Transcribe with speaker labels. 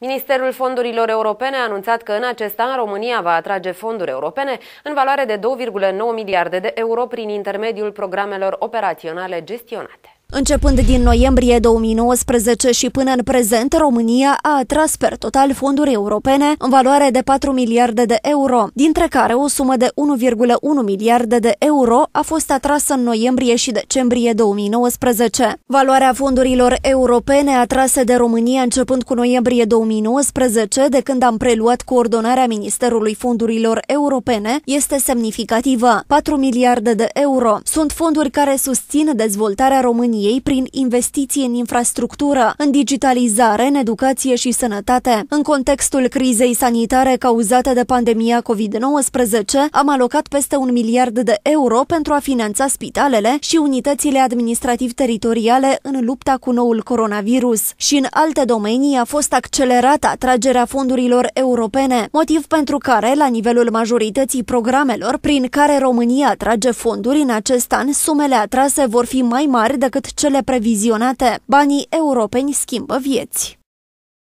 Speaker 1: Ministerul Fondurilor Europene a anunțat că în acest an România va atrage fonduri europene în valoare de 2,9 miliarde de euro prin intermediul programelor operaționale gestionate.
Speaker 2: Începând din noiembrie 2019 și până în prezent, România a atras per total fonduri europene în valoare de 4 miliarde de euro, dintre care o sumă de 1,1 miliarde de euro a fost atrasă în noiembrie și decembrie 2019. Valoarea fondurilor europene atrase de România începând cu noiembrie 2019, de când am preluat coordonarea Ministerului Fondurilor Europene, este semnificativă. 4 miliarde de euro sunt fonduri care susțin dezvoltarea României României prin investiții în infrastructură, în digitalizare, în educație și sănătate. În contextul crizei sanitare cauzate de pandemia COVID-19, am alocat peste un miliard de euro pentru a finanța spitalele și unitățile administrativ-teritoriale în lupta cu noul coronavirus. Și în alte domenii a fost accelerată atragerea fondurilor europene, motiv pentru care, la nivelul majorității programelor prin care România atrage fonduri în acest an, sumele atrase vor fi mai mari decât cele previzionate. Banii europeni schimbă vieți.